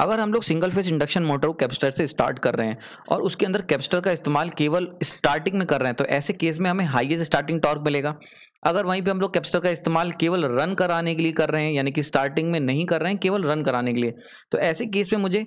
अगर हम लोग सिंगल फेस इंडक्शन मोटर को कैपेसिटर से स्टार्ट कर रहे हैं और उसके अंदर कैपेसिटर का इस्तेमाल केवल स्टार्टिंग में कर रहे हैं तो ऐसे केस में हमें हाईएस्ट स्टार्टिंग टॉर्क मिलेगा अगर वहीं पे हम लोग कैपेसिटर का इस्तेमाल केवल रन कराने के लिए कर रहे हैं यानी कि स्टार्टिंग में नहीं कर रहे हैं केवल रन कराने के लिए तो ऐसे केस में मुझे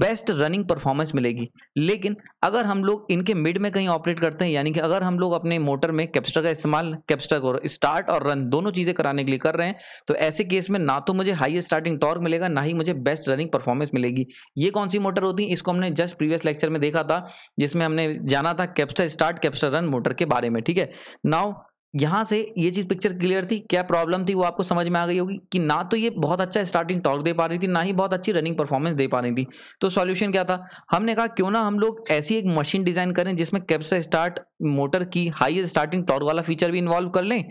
बेस्ट रनिंग परफॉर्मेंस मिलेगी लेकिन अगर हम लोग इनके मिड में कहीं ऑपरेट करते हैं यानी कि अगर हम लोग अपने मोटर में कैप्स्टर का इस्तेमाल कैप्स्टर को स्टार्ट और रन दोनों चीज़ें कराने के लिए कर रहे हैं तो ऐसे केस में ना तो मुझे हाई स्टार्टिंग टॉर्क मिलेगा ना ही मुझे बेस्ट रनिंग परफॉर्मेंस मिलेगी ये कौन सी मोटर होती है इसको हमने जस्ट प्रीवियस लेक्चर में देखा था जिसमें हमने जाना था capacitor start capacitor run motor के बारे में ठीक है नाउ यहाँ से ये चीज़ पिक्चर क्लियर थी क्या प्रॉब्लम थी वो आपको समझ में आ गई होगी कि ना तो ये बहुत अच्छा स्टार्टिंग टॉक दे पा रही थी ना ही बहुत अच्छी रनिंग परफॉर्मेंस दे पा रही थी तो सॉल्यूशन क्या था हमने कहा क्यों ना हम लोग ऐसी एक मशीन डिजाइन करें जिसमें कैप्सा स्टार्ट मोटर की हाई स्टार्टिंग टॉर्क वाला फीचर भी इन्वॉल्व कर लें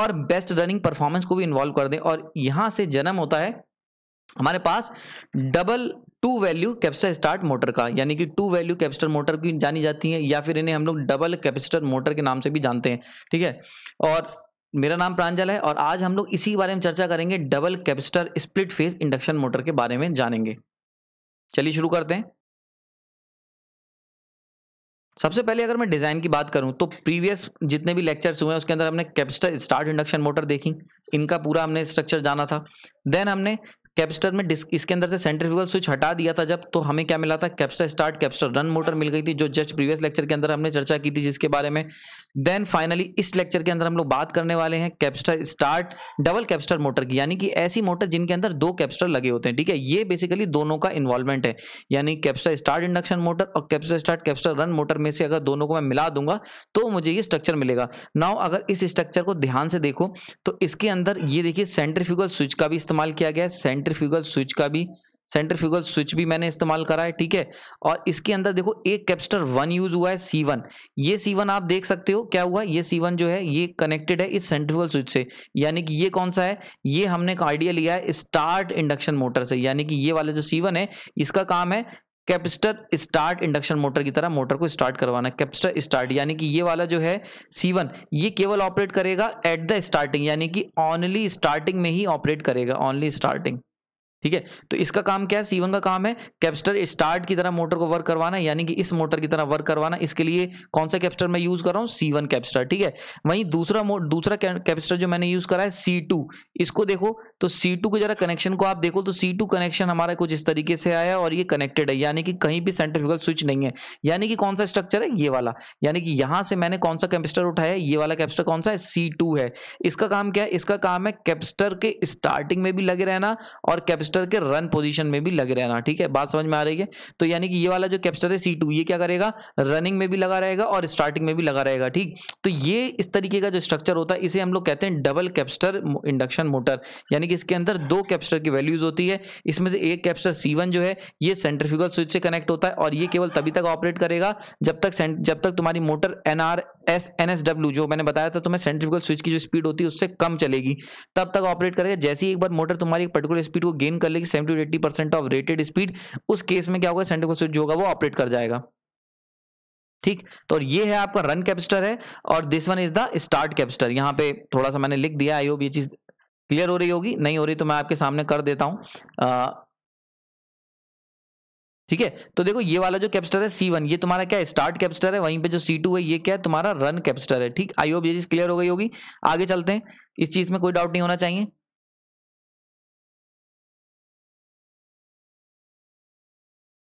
और बेस्ट रनिंग परफॉर्मेंस को भी इन्वॉल्व कर दें और यहाँ से जन्म होता है हमारे पास double two value capacitor start motor का यानी कि टू वैल्यू कैपेसिटर मोटर की जानी जाती है या फिर इन्हें हम लोग डबल कैपेसिटर मोटर के नाम से भी जानते हैं ठीक है और मेरा नाम प्रांजल है और आज हम लोग इसी बारे में चर्चा करेंगे double capacitor split phase induction motor के बारे में जानेंगे चलिए शुरू करते हैं सबसे पहले अगर मैं डिज़ाइन की बात करूं तो प्रीवियस जितने भी लेक्चर्स हुए हैं उसके अंदर हमने कैपेसिटर स्टार्ट इंडक्शन मोटर देखी इनका पूरा हमने स्ट्रक्चर जाना था देन हमने कैप्स्टर में डिस्क इसके अंदर से फ्यूगल स्विच हटा दिया था जब तो हमें क्या मिला था capacitor start capacitor run motor मिल गई थी जो जस्ट प्रीवियस लेक्चर के अंदर हमने चर्चा की थी जिसके बारे में देन फाइनली इस लेक्चर के अंदर हम लोग बात करने वाले हैं capacitor start double capacitor motor की यानी कि ऐसी मोटर जिनके अंदर दो कैप्स्टर लगे होते हैं ठीक है ये बेसिकली दोनों का इन्वॉल्वमेंट है यानी कैप्स्टर स्टार्ट इंडक्शन मोटर और capacitor start capacitor run motor में से अगर दोनों को मैं मिला दूंगा तो मुझे ये स्ट्रक्चर मिलेगा नाउ अगर इस स्ट्रक्चर को ध्यान से देखो तो इसके अंदर ये देखिए फ्यूगल स्विच का भी इस्तेमाल किया गया है सेंट्रीफ्यूगल स्विच का भी सेंट्रीफ्यूगल स्विच भी मैंने इस्तेमाल करा है ठीक है और इसके अंदर देखो एक कैपेसिटर वन यूज हुआ है सी वन ये सी वन आप देख सकते हो क्या हुआ ये सी वन जो है ये कनेक्टेड है इस सेंट्रीफ्यूगल स्विच से यानी कि ये कौन सा है ये हमने आइडिया लिया है स्टार्ट इंडक्शन मोटर से यानी कि ये वाला जो सी वन है इसका काम है कैपेसिटर स्टार्ट इंडक्शन मोटर की तरह मोटर को स्टार्ट करवाना कैपेसिटर स्टार्ट यानी कि ये वाला जो है C1 ये केवल ऑपरेट करेगा एट द स्टार्टिंग यानी कि ऑनली स्टार्टिंग में ही ऑपरेट करेगा ऑनली स्टार्टिंग ठीक है तो इसका काम क्या है सीवन का काम है कैप्स्टर स्टार्ट की तरह मोटर को वर्क करवाना यानी कि इस मोटर की तरह वर्क करवाना इसके लिए कौन सा कैप्स्टर मैं यूज कर रहा हूँ सीवन कैप्स्टर ठीक है वहीं दूसरा दूसरा कैप्स्टर जो मैंने यूज करा है सी टू इसको देखो तो सी टू के जरा कनेक्शन को आप देखो तो सी टू कनेक्शन हमारा कुछ इस तरीके से आया और ये कनेक्टेड है यानी कि कहीं भी सेंट्रिफ्यूगल स्विच नहीं है यानी कि कौन सा स्ट्रक्चर है ये वाला यानी कि यहाँ से मैंने कौन सा कैप्स्टर उठाया ये वाला कैप्स्टर कौन सा है सी है इसका काम क्या है इसका काम है कैप्स्टर के स्टार्टिंग में भी लगे रहना और कैप्स कैपेसिटर के रन पोजीशन में भी लगे रहना ठीक है बात समझ में आ रही है तो यानी कि ये वाला जो कैप्स्टर है सी टू ये क्या करेगा रनिंग में भी लगा रहेगा और स्टार्टिंग में भी लगा रहेगा ठीक तो ये इस तरीके का जो स्ट्रक्चर होता है इसे हम लोग कहते हैं डबल कैप्स्टर इंडक्शन मोटर यानी कि इसके अंदर दो कैप्स्टर की वैल्यूज होती है इसमें से एक कैप्स्टर सी जो है ये सेंट्रीफ्यूगल स्विच से कनेक्ट होता है और ये केवल तभी तक ऑपरेट करेगा जब तक जब तक तुम्हारी motor N R S N S W जो मैंने बताया था तुम्हें सेंट्रीफ्यूगल स्विच की जो स्पीड होती है उससे कम चलेगी तब तक ऑपरेट करेगा जैसे ही एक बार मोटर तुम्हारी एक पर्टिकुलर स्पीड को गेन ड्राइविंग कर लेगी seventy eighty percent of rated speed उस केस में क्या होगा सेंटर को स्विच जो होगा वो ऑपरेट कर जाएगा ठीक तो ये है आपका रन कैपेसिटर है और this one is the start capacitor यहां पे थोड़ा सा मैंने लिख दिया आई होप ये चीज क्लियर हो रही होगी नहीं हो रही तो मैं आपके सामने कर देता हूं ठीक है तो देखो ये वाला जो कैपेसिटर है सी वन ये तुम्हारा क्या स्टार्ट कैपेसिटर है वहीं पे जो सी टू है ये क्या है तुम्हारा रन कैपेसिटर है ठीक आई होप ये चीज क्लियर हो गई होगी आगे चलते हैं इस चीज में कोई डाउट नहीं होना चाहिए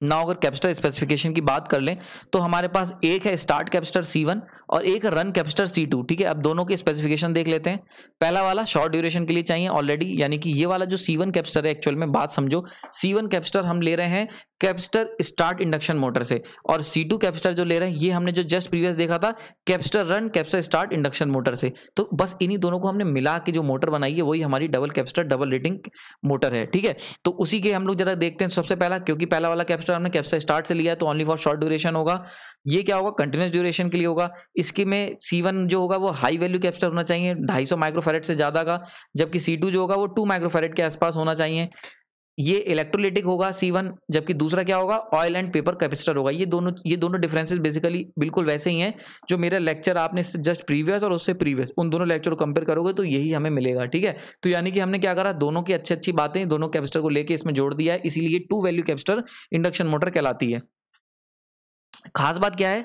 नाउ अगर कैप्स्टर स्पेसिफिकेशन की बात कर लें तो हमारे पास एक है स्टार्ट कैप्स्टर C1 और एक रन कैप्स्टर C2 ठीक है अब दोनों के स्पेसिफिकेशन देख लेते हैं पहला वाला शॉर्ट ड्यूरेशन के लिए चाहिए ऑलरेडी यानी कि ये वाला जो C1 कैप्स्टर है एक्चुअल में बात समझो C1 कैप्स्टर हम ले रहे हैं कैपेसिटर स्टार्ट इंडक्शन मोटर से और सी टू कैपेसिटर जो ले रहे हैं ये हमने जो जस्ट प्रीवियस देखा था capacitor run capacitor start induction motor से तो बस इन्हीं दोनों को हमने मिला के जो मोटर बनाई है वही हमारी double capacitor double rating motor है ठीक है तो उसी के हम लोग जरा देखते हैं सबसे पहला क्योंकि पहला वाला कैपेसिटर हमने कैपेसिटर स्टार्ट से लिया तो ओनली फॉर शॉर्ट ड्यूरेशन होगा ये क्या होगा कंटिन्यूस ड्यूरेशन के लिए होगा इसके में सी जो होगा वो हाई वैल्यू कैपेसिटर होना चाहिए ढाई सौ माइक्रोफेरेट से ज़्यादा का जबकि सी जो होगा वो टू माइक्रोफेरेट के आसपास होना चाहिए ये इलेक्ट्रोलिटिक होगा सी वन जबकि दूसरा क्या होगा ऑयल एंड पेपर कैपेसिटर होगा ये दोनों ये दोनों डिफरेंसेस बेसिकली बिल्कुल वैसे ही हैं जो मेरा लेक्चर आपने जस्ट प्रीवियस और उससे प्रीवियस उन दोनों लेक्चर को कंपेयर करोगे तो यही हमें मिलेगा ठीक है तो यानी कि हमने क्या करा दोनों की अच्छी अच्छी बातें दोनों कैपेसिटर को लेकर इसमें जोड़ दिया है इसीलिए two value capacitor induction motor कहलाती है खास बात क्या है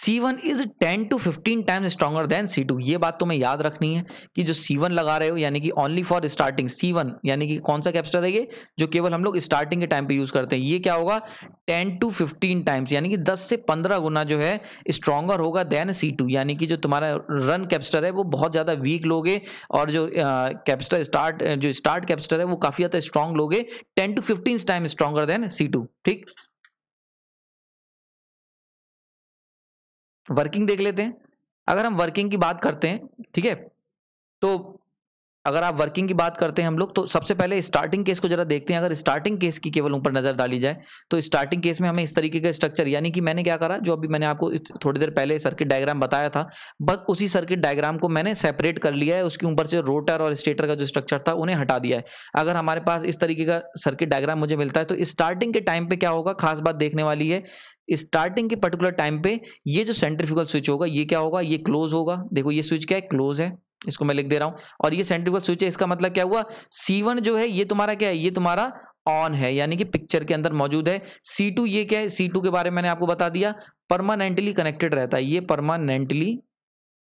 C1 is ten to fifteen times stronger than C2 ये बात तो मैं याद रखनी है कि जो C1 लगा रहे हो यानी कि ओनली फॉर स्टार्टिंग C1 यानी कि कौन सा कैप्स्टर है ये जो केवल हम लोग स्टार्टिंग के टाइम पे यूज करते हैं ये क्या होगा टेन टू फिफ्टीन टाइम्स यानी कि दस से पंद्रह गुना जो है स्ट्रॉगर होगा देन C2 यानी कि जो तुम्हारा रन कैप्सर है वो बहुत ज़्यादा वीक लोगे और जो कैप्स्टर स्टार्ट जो स्टार्ट कैप्स्टर है वो काफ़ी ज़्यादा स्ट्रॉन्ग लोगे ten to fifteen time stronger than C ठीक वर्किंग देख लेते हैं अगर हम वर्किंग की बात करते हैं ठीक है तो अगर आप वर्किंग की बात करते हैं हम लोग तो सबसे पहले स्टार्टिंग केस को जरा देखते हैं अगर स्टार्टिंग केस की केवल ऊपर नजर डाली जाए तो स्टार्टिंग केस में हमें इस तरीके का स्ट्रक्चर यानी कि मैंने क्या करा जो अभी मैंने आपको थोड़ी देर पहले सर्किट डायग्राम बताया था बस उसी सर्किट डायग्राम को मैंने सेपरेट कर लिया है उसके ऊपर से रोटर और स्टेटर का जो स्ट्रक्चर था उन्हें हटा दिया है अगर हमारे पास इस तरीके का सर्किट डायग्राम मुझे मिलता है तो स्टार्टिंग के टाइम पे क्या होगा खास बात देखने वाली है स्टार्टिंग के पर्टिकुलर टाइम पे ये जो सेंट्रीफ्यूगल स्विच होगा ये क्या होगा ये क्लोज होगा देखो ये स्विच क्या है क्लोज है इसको मैं लिख दे रहा हूं और ये सेंट्रीफ्यूगल स्विच है इसका मतलब क्या हुआ C1 जो है ये तुम्हारा क्या है ये तुम्हारा ऑन है यानी कि पिक्चर के अंदर मौजूद है C2 ये क्या है C2 के बारे में मैंने आपको बता दिया परमानेंटली कनेक्टेड रहता है ये परमानेंटली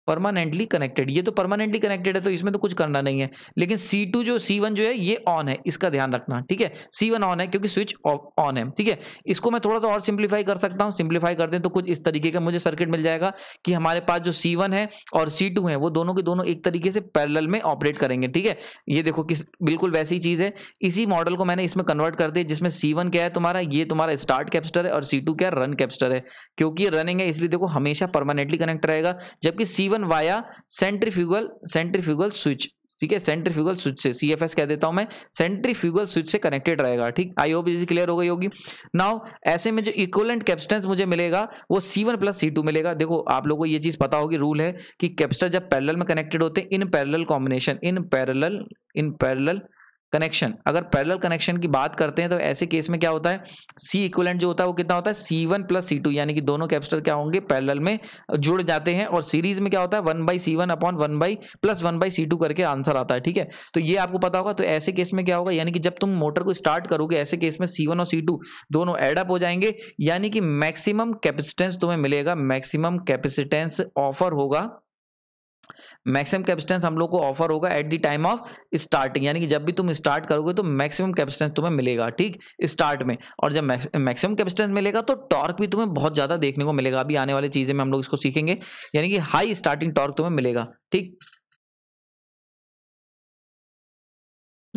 परमानेंटली कनेक्टेड ये तो परमानेंटली कनेक्टेड है तो इसमें तो कुछ करना नहीं है लेकिन सी टू जो सी वन जो है ये ऑन है इसका ध्यान रखना ठीक है सी वन ऑन है क्योंकि स्विच ऑन है ठीक है इसको मैं थोड़ा सा और सिंप्लीफाई कर सकता हूँ सिंप्लीफाई कर दें तो कुछ इस तरीके का मुझे सर्किट मिल जाएगा कि हमारे पास जो सी वन है और सी टू है वो दोनों के दोनों एक तरीके से पैरल में ऑपरेट करेंगे ठीक है ये देखो किस बिल्कुल वैसी चीज़ है इसी मॉडल को मैंने इसमें कन्वर्ट कर दिया जिसमें सी वन क्या है तुम्हारा ये तुम्हारा स्टार्ट कैप्स्टर है और सी टू क्या रन कैप्स्टर है क्योंकि रनिंग है इसलिए देखो हमेशा परमानेंटली कनेक्ट रहेगा जबकि C open via centrifugal centrifugal switch ठीक है सेंट्रीफ्यूगल स्विच से सी एफ एस कह देता हूं मैं सेंट्रीफ्यूगल स्विच से कनेक्टेड रहेगा ठीक आई होप इज क्लियर हो गई होगी नाउ ऐसे में जो इक्वलेंट कैप्सटेंस मुझे मिलेगा वो C one plus C two मिलेगा देखो आप लोगों को ये चीज़ पता होगी रूल है कि कैप्सटर जब पैरल में कनेक्टेड होते हैं in parallel combination in parallel in parallel connection अगर पैरेलल कनेक्शन की बात करते हैं तो ऐसे केस में क्या होता है सी इक्वलेंट जो होता है वो कितना होता है C one plus C two यानी कि दोनों कैपेसिटर क्या होंगे पैरेलल में जुड़ जाते हैं और सीरीज में क्या होता है one by C one upon one by plus one by C two करके आंसर आता है ठीक है तो ये आपको पता होगा तो ऐसे केस में क्या होगा यानी कि जब तुम मोटर को स्टार्ट करोगे ऐसे केस में सी वन और सी टू दोनों एडअप हो जाएंगे यानी कि मैक्सिमम कैपेसिटेंस तुम्हें मिलेगा मैक्सिमम कैपेसिटेंस ऑफर होगा मैक्सिमम कैपेसिटेंस हम लोग को ऑफर होगा at the time of starting यानी कि जब भी तुम स्टार्ट करोगे तो मैक्सिमम कैपेसिटेंस तुम्हें मिलेगा ठीक स्टार्ट में और जब मैक्सिमम कैपेसिटेंस मिलेगा तो टॉर्क भी तुम्हें बहुत ज़्यादा देखने को मिलेगा अभी आने वाली चीज़ें में हम लोग इसको सीखेंगे यानी कि हाई स्टार्टिंग टॉर्क तुम्हें मिलेगा ठीक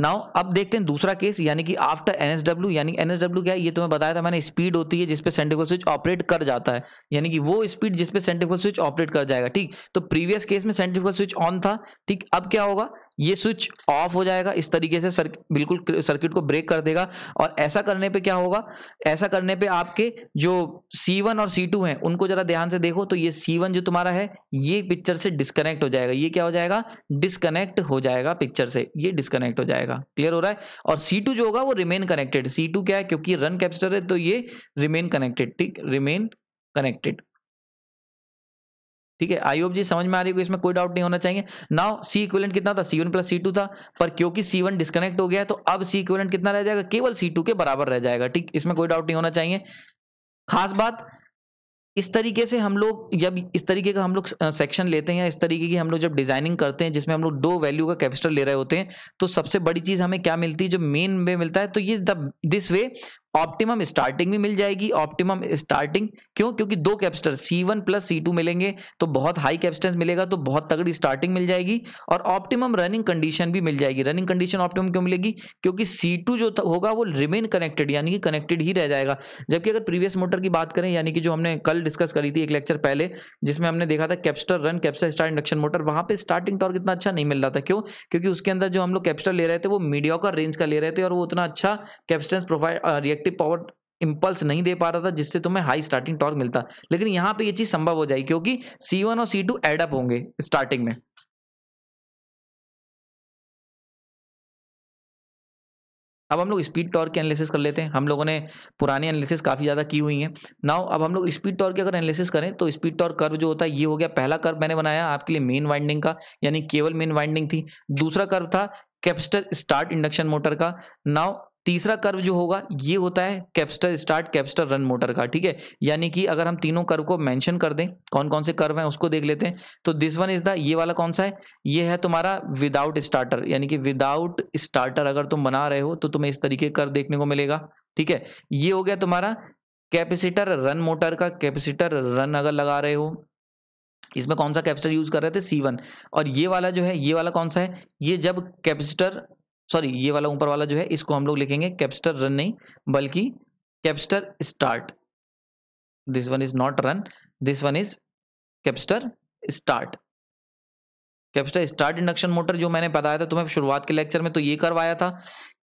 नाउ अब देखते हैं दूसरा केस यानी कि आफ्टर एनएसडब्ल्यू यानी एनएसडब्ल्यू क्या है ये तुम्हें तो बताया था मैंने स्पीड होती है जिसपे सेंट्रिकल स्विच ऑपरेट कर जाता है यानी कि वो स्पीड जिसपे सेंट्रिकल स्विच ऑपरेट कर जाएगा ठीक तो प्रीवियस केस में सेंट्रिकल स्विच ऑन था ठीक अब क्या होगा ये स्विच ऑफ हो जाएगा इस तरीके से सर्क, बिल्कुल सर्किट को ब्रेक कर देगा और ऐसा करने पे क्या होगा ऐसा करने पे आपके जो C1 और C2 हैं उनको जरा ध्यान से देखो तो ये C1 जो तुम्हारा है ये पिक्चर से डिस्कनेक्ट हो जाएगा ये क्या हो जाएगा डिस्कनेक्ट हो जाएगा पिक्चर से ये डिस्कनेक्ट हो जाएगा क्लियर हो रहा है और सी जो होगा वो रिमेन कनेक्टेड सी क्या है क्योंकि रन कैप्चर है तो ये रिमेन कनेक्टेड ठीक रिमेन कनेक्टेड ठीक है आई होप जी समझ में आ रही है इसमें कोई डाउट नहीं होना चाहिए नाउ सी इक्वलेंट कितना था C one plus C two था पर क्योंकि सी वन डिस्कनेक्ट हो गया तो अब सी इक्वलेंट कितना रह जाएगा केवल सी टू के बराबर रह जाएगा ठीक इसमें कोई डाउट नहीं होना चाहिए खास बात इस तरीके से हम लोग जब इस तरीके का हम लोग सेक्शन लेते हैं या इस तरीके की हम लोग जब डिजाइनिंग करते हैं जिसमें हम लोग दो वैल्यू का कैपेसिटर ले रहे होते हैं तो सबसे बड़ी चीज हमें क्या मिलती है जो मेन वे मिलता है तो ये दिस वे ऑप्टिमम स्टार्टिंग भी मिल जाएगी ऑप्टिमम स्टार्टिंग क्यों क्योंकि दो capacitor C one plus C two मिलेंगे तो बहुत हाई कैपेसिटेंस मिलेगा तो बहुत तगड़ी स्टार्टिंग मिल जाएगी और ऑप्टिमम रनिंग कंडीशन भी मिल जाएगी रनिंग कंडीशन ऑप्टिमम क्यों मिलेगी क्योंकि सी टू जो होगा वो रिमेन कनेक्टेड यानी कि कनेक्टेड ही रह जाएगा जबकि अगर प्रीवियस मोटर की बात करें यानी कि जो हमने कल डिस्कस करी थी एक लेक्चर पहले जिसमें हमने देखा था capacitor run capacitor start induction motor वहां पर स्टार्टिंग टॉर्क इतना अच्छा नहीं मिल रहा था क्यों क्योंकि उसके अंदर जो हम लोग कैप्स्टर ले रहे थे वो मीडिया रेंज का ले रहे थे और वो उतना अच्छा capacitance profile reactive power impulse नहीं दे पा रहा था जिससे तुम्हें हाई स्टार्टिंग टॉर्क मिलता लेकिन यहां पे ये चीज संभव हो जाएगी क्योंकि C1 और C2 टू एडअप होंगे स्टार्टिंग में अब हम लोग स्पीड टॉर्क की एनालिसिस कर लेते हैं हम लोगों ने पुरानी एनालिसिस काफ़ी ज़्यादा की हुई है नाउ अब हम लोग स्पीड टॉर्क की अगर एनालिसिस करें तो स्पीड टॉर्क कर्व जो होता है ये हो गया पहला कर्व मैंने बनाया आपके लिए मेन वाइंडिंग का यानी केवल मेन वाइंडिंग थी दूसरा कर्व था कैपेसिटर स्टार्ट इंडक्शन मोटर का नाउ तीसरा कर्व जो होगा ये होता है capacitor start capacitor run motor का ठीक है यानी कि अगर हम तीनों कर्व को मेंशन कर दें कौन कौन से कर्व हैं उसको देख लेते हैं तो दिस वन इज द ये वाला कौन सा है ये है तुम्हारा विदाउट स्टार्टर यानी कि विदाउट स्टार्टर अगर तुम बना रहे हो तो तुम्हें इस तरीके कर्व देखने को मिलेगा ठीक है ये हो गया तुम्हारा कैपेसिटर रन मोटर का कैपेसिटर रन अगर लगा रहे हो इसमें कौन सा कैपेसिटर यूज कर रहे थे सी वन और ये वाला जो है ये वाला कौन सा है ये जब कैपेसिटर सॉरी ये वाला ऊपर वाला जो है इसको हम लोग लिखेंगे कैप्स्टर रन नहीं बल्कि capacitor start this one is not run this one is capacitor start capacitor start induction motor जो मैंने बताया था तुम्हें शुरुआत के लेक्चर में तो ये करवाया था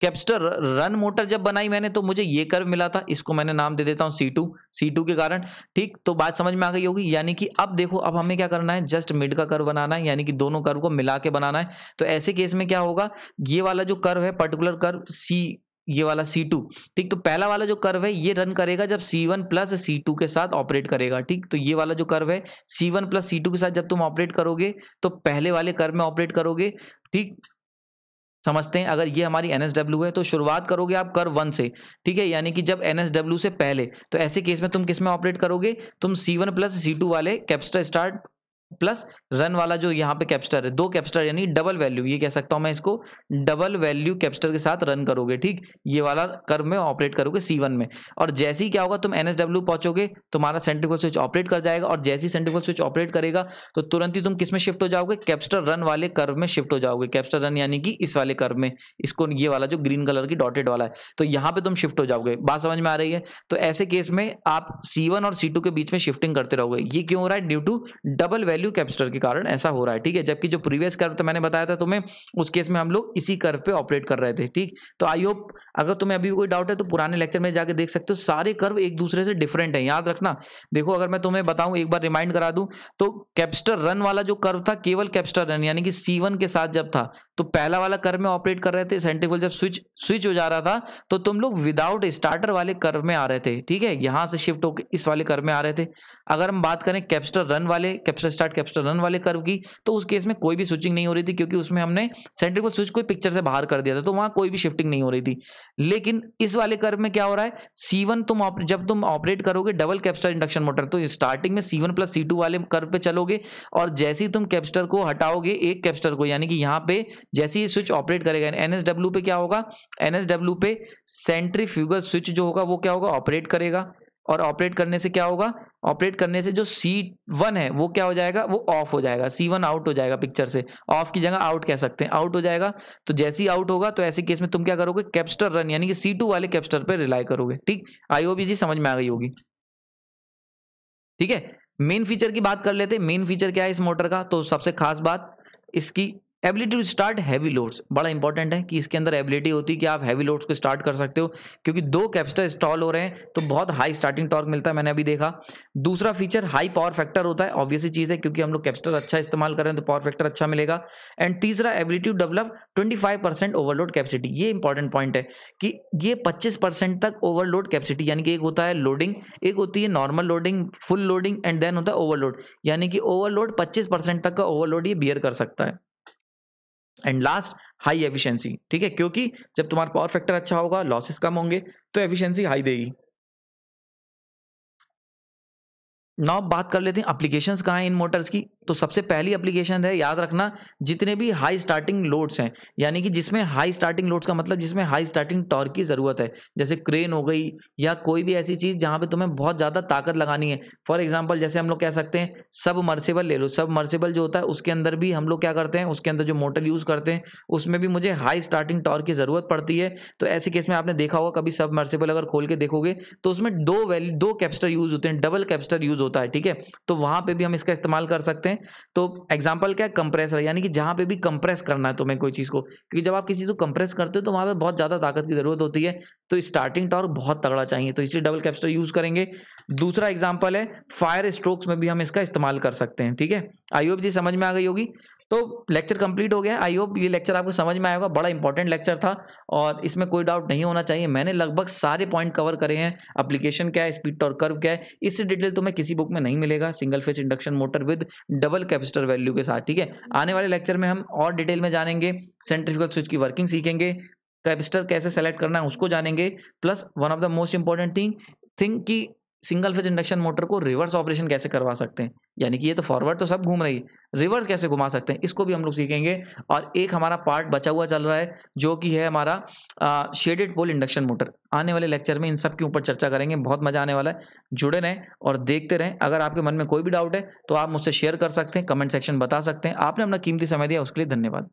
कैपेसिटर रन मोटर जब बनाई मैंने तो मुझे ये कर्व मिला था इसको मैंने नाम दे देता हूँ सी टू सी टू के कारण ठीक तो बात समझ में आ गई होगी यानी कि अब देखो अब हमें क्या करना है जस्ट मिड का कर्व बनाना है यानी कि दोनों कर्व को मिला के बनाना है तो ऐसे केस में क्या होगा ये वाला जो कर्व है पर्टिकुलर कर्व सी ये वाला सी टू ठीक तो पहला वाला जो कर्व है ये रन करेगा जब C one plus C two के साथ ऑपरेट करेगा ठीक तो ये वाला जो कर्व है C one plus C two के साथ जब तुम ऑपरेट करोगे तो पहले वाले कर्व में ऑपरेट करोगे ठीक समझते हैं अगर ये हमारी एन है तो शुरुआत करोगे आप कर वन से ठीक है यानी कि जब एन से पहले तो ऐसे केस में तुम किस में ऑपरेट करोगे तुम C one plus C two वाले कैप्स्टा स्टार्ट प्लस रन वाला जो यहाँ पे कैप्स्टर है दो कैप्स्टर यानी डबल वैल्यू ये कह सकता हूँ मैं इसको डबल वैल्यू कैप्स्टर के साथ रन करोगे ठीक ये वाला कर्व में ऑपरेट करोगे सी वन में और जैसे ही क्या होगा तुम एनएसडब्ल्यू पहुंचोगे तुम्हारा सेंट्रिकल स्विच ऑपरेट कर जाएगा और जैसे ही सेंट्रिकल स्विच ऑपरेट करेगा तो तुरंत ही तुम किस में शिफ्ट हो जाओगे कैप्स्टर रन वाले कर्व में शिफ्ट हो जाओगे कैप्स्टर रन यानी कि इस वाले कर्व में इसको ये वाला जो ग्रीन कलर की डॉटेड वाला है तो यहाँ पे तुम शिफ्ट हो जाओगे बात समझ में आ रही है तो ऐसे केस में आप सी वन और सी टू के बीच में शिफ्टिंग करते रहोगे ये क्यों हो रहा है due to double value value capacitor के कारण ऐसा हो रहा है ठीक है जबकि जो प्रीवियस कर्व तो मैंने बताया था तुम्हें उस केस में हम लोग इसी कर्व पे ऑपरेट कर रहे थे ठीक तो आई होप अगर तुम्हें अभी भी कोई डाउट है तो पुराने लेक्चर में जाके देख सकते हो सारे कर्व एक दूसरे से डिफरेंट है याद रखना देखो अगर मैं तुम्हें बताऊं एक बार रिमाइंड करा दूं तो कैप्स्टर रन वाला जो कर्व था केवल कैप्स्टर रन यानी कि सी के साथ जब था तो पहला वाला कर्व में ऑपरेट कर रहे थे सेंट्रिफुल जब स्विच स्विच हो जा रहा था तो तुम लोग विदाउट स्टार्टर वाले कर्व में आ रहे थे ठीक है यहाँ से शिफ्ट होकर इस वाले कर्व में आ रहे थे अगर हम बात करें कैप्स्टर रन वाले कैप्स्टर स्टार्ट कैप्स्टर रन वाले कर्व की तो उस केस में कोई भी स्विचिंग नहीं हो रही थी क्योंकि उसमें हमने सेंट्रिकल स्विच कोई पिक्चर से बाहर कर दिया था तो वहां कोई भी शिफ्टिंग नहीं हो रही थी लेकिन इस वाले कर्व में क्या हो रहा है वन तुम जब तुम ऑपरेट करोगे डबल कैप्स्टर इंडक्शन मोटर तो स्टार्टिंग में वन प्लस सी टू वाले कर्व पे चलोगे और जैसे ही तुम कैप्स्टर को हटाओगे एक कैप्स्टर को यानी कि यहाँ पे जैसे ही स्विच ऑपरेट करेगा एनएसडब्ल्यू पे क्या होगा एनएसडब्ल्यू पे सेंट्रीफ्यूगल स्विच जो होगा वो क्या होगा ऑपरेट करेगा और ऑपरेट करने से क्या होगा ऑपरेट करने से जो सी वन है वो क्या हो जाएगा वो ऑफ हो जाएगा सी वन आउट हो जाएगा पिक्चर से ऑफ की जगह आउट कह सकते हैं आउट हो जाएगा तो जैसे ही आउट होगा तो ऐसे केस में तुम क्या करोगे कैप्स्टर रन यानी कि सी टू वाले कैप्स्टर पर रिलाई करोगे ठीक आई जी समझ में आ गई होगी ठीक है मेन फीचर की बात कर लेते हैं मेन फीचर क्या है इस मोटर का तो सबसे खास बात इसकी ability to start heavy loads बड़ा इंपॉर्टेंट है कि इसके अंदर एबिलिटी होती है कि आप हैवी लोड्स को स्टार्ट कर सकते हो क्योंकि दो कैपेसिटर इंस्टॉल हो रहे हैं तो बहुत हाई स्टार्टिंग टॉर्क मिलता है मैंने अभी देखा दूसरा फीचर हाई पावर फैक्टर होता है ऑब्वियसली चीज़ है क्योंकि हम लोग कैपेसिटर अच्छा इस्तेमाल कर रहे हैं तो पावर फैक्टर अच्छा मिलेगा एंड तीसरा ability to develop twenty five percent overload capacity ये इंपॉर्टेंट पॉइंट है कि ये पच्चीस परसेंट तक ओवरलोड कैपेसिटी यानी कि एक होता है लोडिंग एक होती है normal loading full loading and then होता है ओवरलोड यानी कि ओवरलोड पच्चीस परसेंट तक का ओवरलोड ये बियर कर सकता है एंड लास्ट हाई एफिशिएंसी ठीक है क्योंकि जब तुम्हारा पावर फैक्टर अच्छा होगा लॉसेस कम होंगे तो एफिशिएंसी हाई देगी नाउ बात कर लेते हैं अप्लीकेशन कहाँ हैं इन मोटर्स की तो सबसे पहली अप्लीकेशन है याद रखना जितने भी हाई स्टार्टिंग लोड्स हैं यानी कि जिसमें हाई स्टार्टिंग लोड्स का मतलब जिसमें हाई स्टार्टिंग टॉर्क की ज़रूरत है जैसे क्रेन हो गई या कोई भी ऐसी चीज़ जहाँ पे तुम्हें बहुत ज़्यादा ताकत लगानी है फॉर एग्जाम्पल जैसे हम लोग कह सकते हैं सब मर्सेबल ले लो सब मर्सेबल जो होता है उसके अंदर भी हम लोग क्या करते हैं उसके अंदर जो मोटर यूज़ करते हैं उसमें भी मुझे हाई स्टार्टिंग टॉर्क की ज़रूरत पड़ती है तो ऐसे केस में आपने देखा होगा कभी सब मर्सेबल अगर खोल के देखोगे तो उसमें दो वैल्यू दो कैप्स्टर यूज़ होते हैं डबल कैप्स्टर यूज़ होता है ठीक है तो वहां पे भी हम इसका इस्तेमाल कर सकते हैं तो एग्जाम्पल क्या है कंप्रेसर यानी कि जहां पे भी कंप्रेस करना है तुम्हें कोई चीज को क्योंकि जब आप किसी को कंप्रेस करते हो तो वहां पे बहुत ज्यादा ताकत की जरूरत होती है तो स्टार्टिंग टॉर्क बहुत तगड़ा चाहिए तो इसलिए डबल कैप्स्टर यूज करेंगे दूसरा एग्जाम्पल है फायर स्ट्रोक्स में भी हम इसका इस्तेमाल कर सकते हैं ठीक है आई जी समझ में आ गई होगी तो लेक्चर कंप्लीट हो गया आई होप ये लेक्चर आपको समझ में आएगा बड़ा इंपॉर्टेंट लेक्चर था और इसमें कोई डाउट नहीं होना चाहिए मैंने लगभग सारे पॉइंट कवर करे हैं अप्लीकेशन क्या है स्पीड और कर्व क्या है इससे डिटेल तुम्हें किसी बुक में नहीं मिलेगा single phase induction motor with double capacitor value के साथ ठीक है आने वाले लेक्चर में हम और डिटेल में जानेंगे सेंट्रिफिकल स्विच की वर्किंग सीखेंगे कैपेसिटर कैसे सेलेक्ट करना है उसको जानेंगे plus one of the most important thing thing की सिंगल फेज इंडक्शन मोटर को रिवर्स ऑपरेशन कैसे करवा सकते हैं यानी कि ये तो फॉरवर्ड तो सब घूम रही है रिवर्स कैसे घुमा सकते हैं इसको भी हम लोग सीखेंगे और एक हमारा पार्ट बचा हुआ चल रहा है जो कि है हमारा शेडेड पोल इंडक्शन मोटर आने वाले लेक्चर में इन सब के ऊपर चर्चा करेंगे बहुत मजा आने वाला है जुड़े रहें और देखते रहें अगर आपके मन में कोई भी डाउट है तो आप मुझसे शेयर कर सकते हैं कमेंट सेक्शन बता सकते हैं आपने अपना कीमती समय दिया उसके लिए धन्यवाद